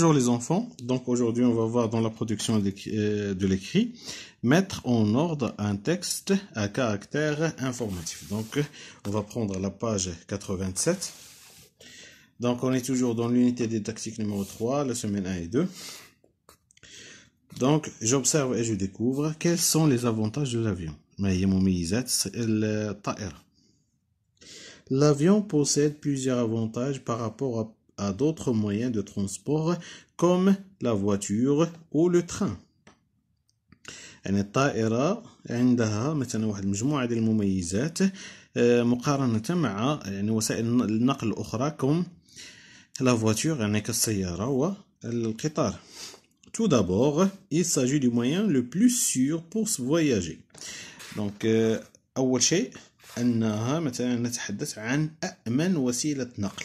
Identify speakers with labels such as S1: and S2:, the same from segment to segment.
S1: Bonjour les enfants, donc aujourd'hui on va voir dans la production euh, de l'écrit mettre en ordre un texte à caractère informatif. Donc on va prendre la page 87. Donc on est toujours dans l'unité des tactiques numéro 3, la semaine 1 et 2. Donc j'observe et je découvre quels sont les avantages de l'avion. L'avion possède plusieurs avantages par rapport à à d'autres moyens de transport comme la voiture ou le train. يعني الطائرة عندها مثلا واحد المجموعة ديال المميزات مقارنة مع يعني وسائل النقل الأخرى كم la voiture يعني كالسيارة والقطار Tout d'abord, il s'agit du moyen le plus sûr pour se voyager. Donc, أول شيء أنها مثلا نتحدث عن أأمن وسيلة نقل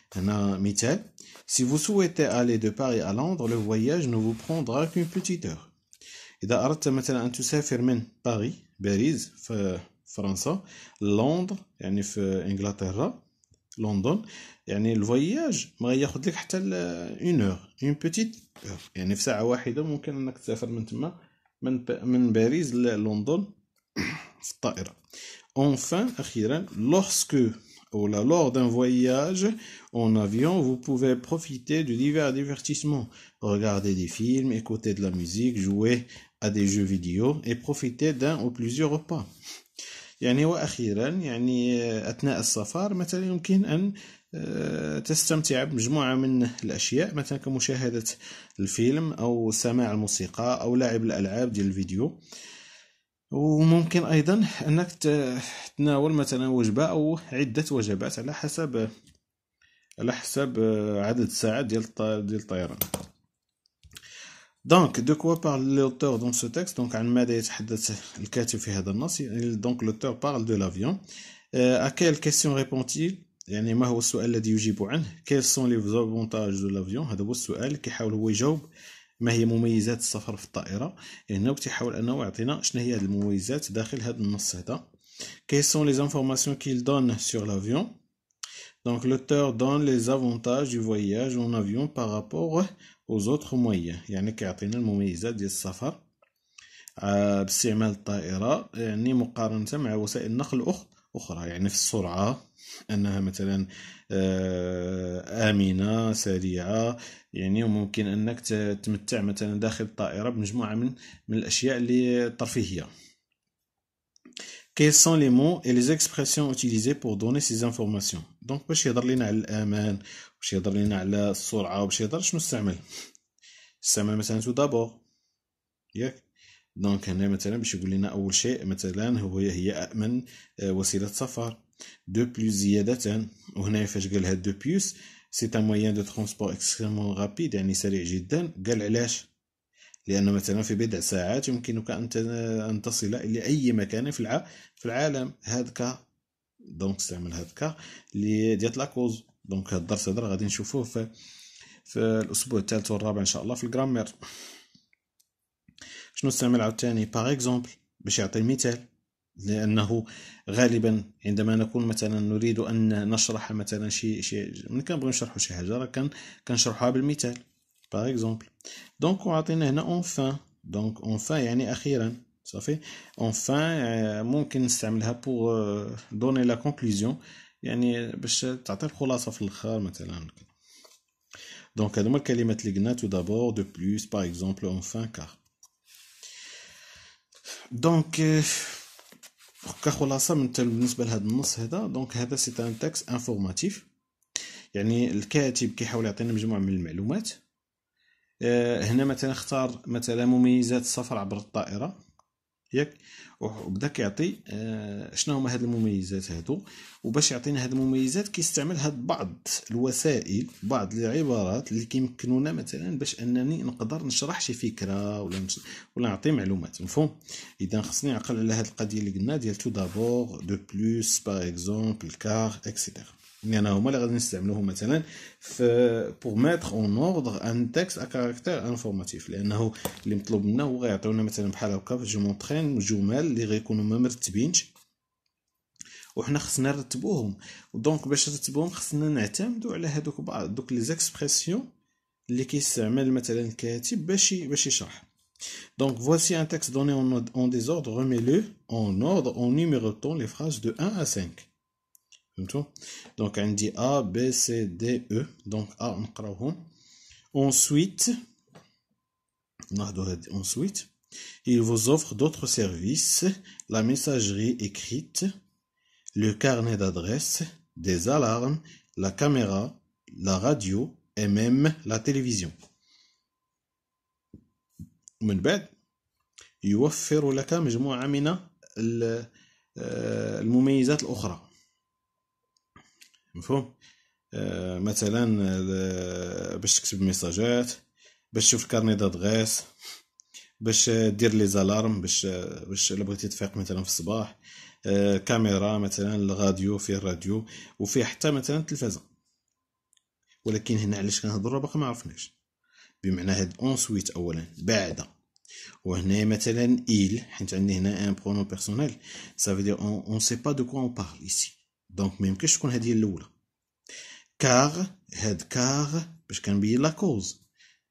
S1: Si vous souhaitez aller de Paris à Londres, le voyage ne vous prendra qu'une petite heure. إذا أردت مثلا أن تسافر من باري باريس في فرنسا لندن يعني في إنجلترا لندن يعني الفواياج ما ياخذ لك حتى heure, اور اون بوتيت يعني في ساعه واحده ممكن تسافر من تما من باريس في enfin اخيرا lorsque Oh lors d'un voyage en avion, vous pouvez profiter de divers divertissements, regarder des films, écouter de la musique, jouer à des jeux vidéo et profiter d'un ou plusieurs repas. يعني واخيرا يعني اثناء السفر مثلا يمكن ان تستمتع بمجموعه من الأشياء مثلا كمشاهدة الفيلم أو سماع الموسيقى أو لعب الألعاب ديال الفيديو وممكن ايضا انك تتناول مثلا وجبه او عده وجبات على حسب على حسب عدد الساعات ديال ديال الطيران دونك دو كوا بارل لوتور دون سو تيكست دونك عن ماذا يتحدث الكاتب في هذا النص دونك لوتور بارل دو لافيون ا كيل كيسيون ريبونتي يعني ما هو السؤال الذي يجيب عنه كيل سون لي فونتاج دو لافيون هذا هو السؤال كيحاول هو يجاوب ما هي مميزات السفر في الطائره هنا يعني تيحاول انه يعطينا شنو هي هذه المميزات داخل هذا النص هذا quelles sont les informations qu'il donne sur l'avion donc دون donne les avantages du voyage en avion par rapport aux يعني كيعطينا المميزات ديال السفر آه، باستعمال الطائره يعني مقارنه مع وسائل النقل الاخرى أخرى يعني في السرعة أنها مثلا آه، آمنة سريعة يعني وممكن أنك تمتع مثلا داخل الطائرة بمجموعة من من الأشياء اللي ترفيهية quels sont les mots et les expressions utilisées pour donner ces informations دونك باش يهضر لينا على الامان باش يهضر لينا على السرعه باش يهضر شنو استعمل استعمل مثلا تو دابور ياك دونك هنا مثلا باش يقول لنا اول شيء مثلا هو هي امن آه، وسيله سفر دو بلوس زياده وهنا فاش قال هاد دو بلوس سي ان مويان دو ترونسبور اكستريمون رابيد يعني سريع جدا قال علاش لانه مثلا في بضع ساعات يمكنك ان ان تصل الى اي مكان في في العالم هذاك دونك استعمل هذاك اللي ديال لا كوز دونك هاد الدرس هذا غادي نشوفوه في, في الاسبوع الثالث والرابع ان شاء الله في الجرامير شنو نستعمل عاوتاني باغ اكزومبل باش يعطي المثال لانه غالبا عندما نكون مثلا نريد ان نشرح مثلا شي شي ملي كنبغي نشرحوا شي حاجه راه كنشرحوها بالمثال باغ اكزومبل دونك وعطينا هنا اونفان دونك اونفان يعني اخيرا صافي اونفان آه، ممكن نستعملها بوغ دوني لا كونكلوزيون يعني باش تعطي الخلاصه في الاخر مثلا دونك هادو هما الكلمات اللي قلنا تو دابور دو بلوس باغ اكزومبل اونفان كار دونك كخلاصه من بالنسبه لهذا النص هذا دونك هذا سي ان تاكس انفورماتيف يعني الكاتب كيحاول يعطينا مجموعه من المعلومات هنا مثلا اختار مثلا مميزات السفر عبر الطائره ياك وبدا كيعطي آه شنو هما هاد المميزات هادو وباش يعطينا هاد المميزات كيستعمل هاد بعض الوسائل بعض العبارات اللي كيمكنونا مثلا باش انني نقدر نشرح شي فكره ولا نش... ولا نعطي معلومات مفهوم اذا خصني نعقل على هاد القضيه اللي قلنا ديال تو دابور دو بلوس باغ اكزومبل كار اكسيتيرا يعني هما اللي غادي نستعملوهم مثلا في بوغ ميتر اون اوردر ان تيكست ا كاركتير انفورماتيف لانه اللي مطلوب منا هو غيعطيونا مثلا بحال هكا في جومونطخين جمل اللي غيكونوا ما مرتبينش وحنا خصنا نرتبوهم دونك باش نرتبوهم خصنا نعتمدو على هادوك بعض دوك لي زيكسبرسيون اللي كيستعمل مثلا الكاتب باش باش يشرح Donc voici un texte donné en, en désordre, remets-le en ordre en numérotant les phrases de 1 à 5. Donc, on dit A, B, C, D, E. Donc, A, on Ensuite, ensuite, il vous offre d'autres services, la messagerie écrite, le carnet d'adresse, des alarmes, la caméra, la radio et même la télévision. من بعد مفهوم آه، مثلا آه، باش تكتب ميساجات باش تشوف الكارني غاس باش آه، دير لي زالارم باش باش الا بغيتي تفيق مثلا في الصباح كاميرا مثلا الراديو فيه الراديو وفي حتى مثلا التلفازه ولكن هنا علاش كنهضروا باقي ما عرفناش بمعنى هاد اون سويت اولا بعدا وهنا مثلا ايل حيت عندي هنا ان برونو بيرسونيل سافو دير اون سي با دو كو اون بارل ici دونك ما يمكنش تكون هذه هي الاولى كار هاد كار باش كنبين لا كوز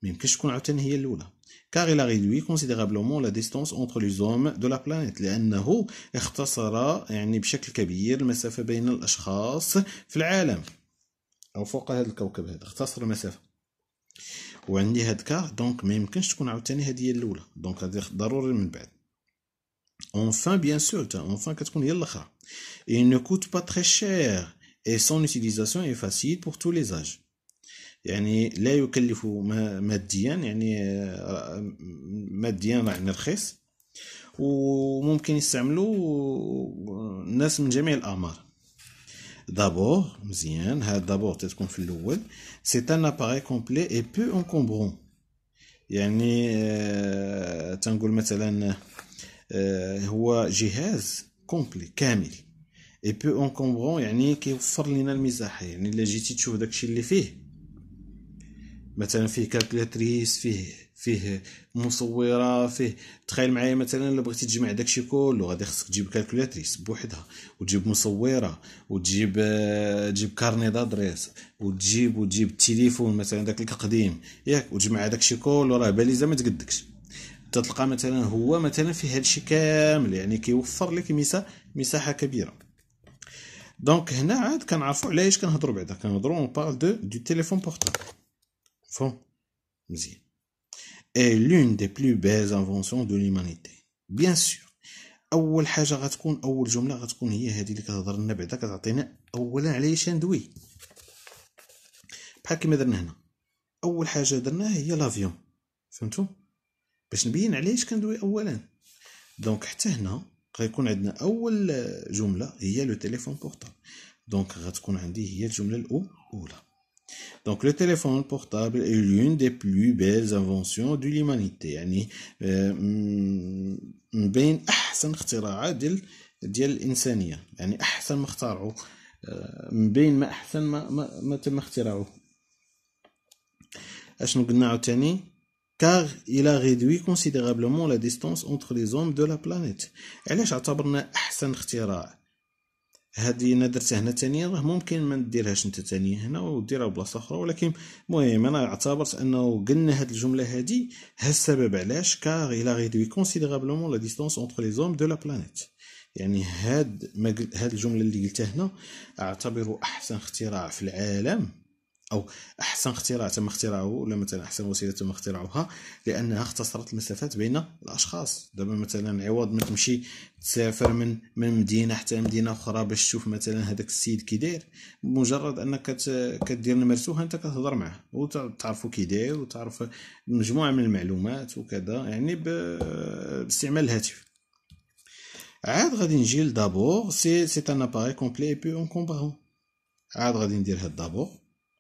S1: ما يمكنش تكون عاوتاني هي الاولى كار الى ريدوي كونسيديرابلومون لا ديستونس اونتر لي زوم دو لا بلانيت لانه اختصر يعني بشكل كبير المسافه بين الاشخاص في العالم او فوق هذا الكوكب هذا اختصر المسافه وعندي هاد كار دونك ما يمكنش تكون عاوتاني هذه هي الاولى دونك هذه ضروري من بعد Enfin, bien sûr, enfin, qu'est-ce qu'on Et il ne coûte pas très cher et son utilisation est facile pour tous les âges. يعني لا يكلف ماديا يعني ماديا يعني رخيص وممكن يستعملوا الناس من جميع الاعمار دابور مزيان هذا دابور تتكون في الاول سي ان اباري كومبلي اي بو انكومبرون يعني تنقول مثلا آه، هو جهاز كومبلي كامل اي بو اونكومبرون يعني كيوفر لنا المساحه يعني الا جيتي تشوف داكشي اللي فيه مثلا فيه كالكلاتريس فيه فيه مصوره فيه تخيل معايا مثلا الا بغيتي تجمع داكشي كله غادي خصك تجيب كالكولاتريس بوحدها وتجيب مصوره وتجيب آه، تجيب كارني دادريس وتجيب وتجيب التليفون مثلا داك القديم ياك وتجمع داكشي كله راه باليزه ما تقدكش تتلقى مثلا هو مثلا في هذا الشيء كامل يعني كيوفر لك مساحه مساحه كبيره دونك هنا عاد كنعرفوا علاش كنهضروا بعدا كنهضروا اون بارل دو دو تيليفون بورتابل فهم مزيان اي لون دي بلو بيز انفونسيون دو ليمانيتي بيان سور اول حاجه غتكون اول جمله غتكون هي هذه اللي كتهضر لنا بعدا كتعطينا اولا علاش ندوي بحال كما درنا هنا اول حاجه درناها هي لافيون فهمتوا باش نبين علاش كندوي اولا دونك حتى هنا غيكون عندنا اول جمله هي لو تيليفون بورطابل دونك غتكون عندي هي الجمله الاولى دونك لو تيليفون بورطابل اي لون دي بلو بيل انفونسيون دو ليمانيتي يعني آه، من بين احسن اختراعات ديال ديال الانسانيه يعني احسن ما اخترعوا آه، من بين ما احسن ما ما, ما تم اختراعه اشنو قلنا عاوتاني car il a réduit considérablement la distance entre les hommes de la planète علاش اعتبرنا احسن اختراع هذه انا درتها هنا ثاني راه ممكن ما نديرهاش انت ثاني هنا وديرها بلاصه اخرى ولكن المهم انا اعتبرت انه قلنا هاد الجمله هادي ها السبب علاش كار الى ريدوي كونسيدرابلومون لا ديستونس اونتر لي زوم دو لا بلانيت يعني هاد هاد الجمله اللي قلتها هنا اعتبره احسن اختراع في العالم او احسن اختراع تم اختراعه ولا مثلا احسن وسيله تم اختراعها لانها اختصرت المسافات بين الاشخاص دابا مثلا عوض ما تمشي تسافر من من مدينه حتى مدينه اخرى باش تشوف مثلا هذاك السيد كي داير مجرد انك كدير المرسوخ انت كتهضر معاه وتعرفوا كي داير وتعرف مجموعه من المعلومات وكذا يعني باستعمال الهاتف عاد غادي نجي لدابور سي سي ان اباري كومبلي اي بي اون كومبارون عاد غادي ندير هاد دابور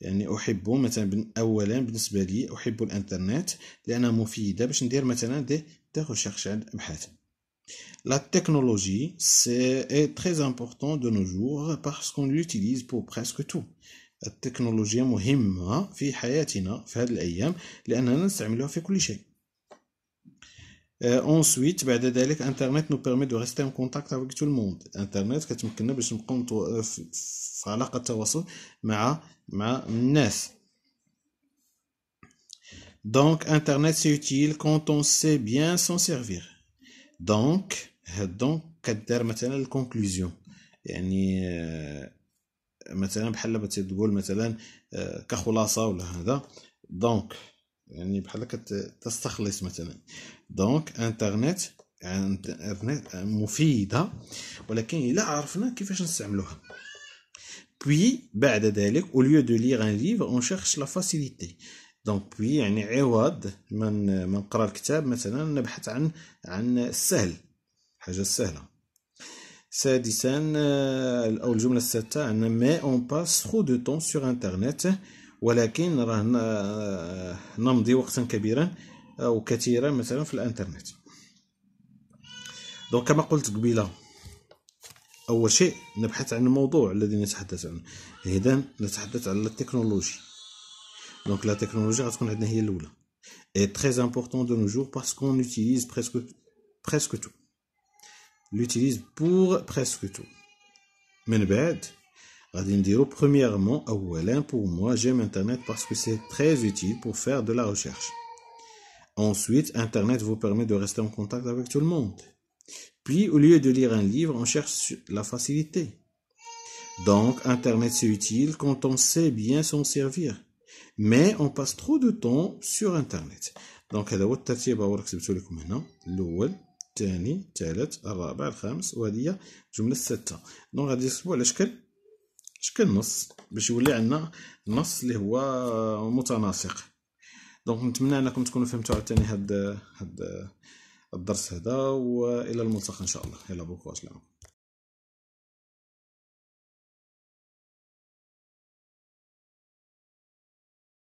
S1: يعني أحب مثلا أولا بالنسبة لي أحب الإنترنت لأنها مفيدة باش ندير مثلا دي recherches d'abhat. La technologie c'est, est très importante de nos jours parce qu'on l'utilise pour presque tout. التكنولوجيا مهمة في حياتنا في هذه الأيام لأننا نستعملها في كل شيء اونسويت بعد ذلك انترنت نو بيرمي دو ريستي ان كونتاكت افيك تو الموند انترنت كتمكننا باش نبقاو في علاقه تواصل مع مع الناس انترنت سي c'est utile اون سي بيان سون s'en دونك هاد دونك كدار مثلا الكونكلوزيون يعني مثلا بحال تقول مثلا كخلاصه ولا هذا دونك يعني بحال كتستخلص مثلا دونك انترنت انترنت مفيده ولكن الا عرفنا كيفاش نستعملوها بوي بعد ذلك او ليو دو ليغ ان ليفر اون شيرش لا فاسيليتي دونك بوي يعني عوض من من نقرا الكتاب مثلا نبحث عن عن السهل حاجه سهله سادسا آه، او الجمله السادسه ان مي اون باس ترو دو طون سور انترنت ولكن راه آه، نمضي وقتا كبيرا او آه، كثيرا مثلا في الانترنت دونك كما قلت قبيله اول شيء نبحث عن الموضوع الذي نتحدث عنه اذا نتحدث على التكنولوجي دونك لا تكنولوجي غتكون عندنا هي الاولى اي تري امبورطون دو نو جور باسكو اون يوتيليز presque presque تو لوتيليز بور presque تو من بعد premièrement, pour moi, j'aime Internet parce que c'est très utile pour faire de la recherche. Ensuite, Internet vous permet de rester en contact avec tout le monde. Puis, au lieu de lire un livre, on cherche la facilité. Donc, Internet, c'est utile quand on sait bien s'en servir. Mais on passe trop de temps sur Internet. Donc, je Maintenant, le شكل نص باش يولي عندنا نص اللي هو متناسق دونك نتمنى انكم تكونوا فهمتوا عاوتاني هاد هاد الدرس هذا والى الملتقى ان شاء الله يلا بوكو اسلامكم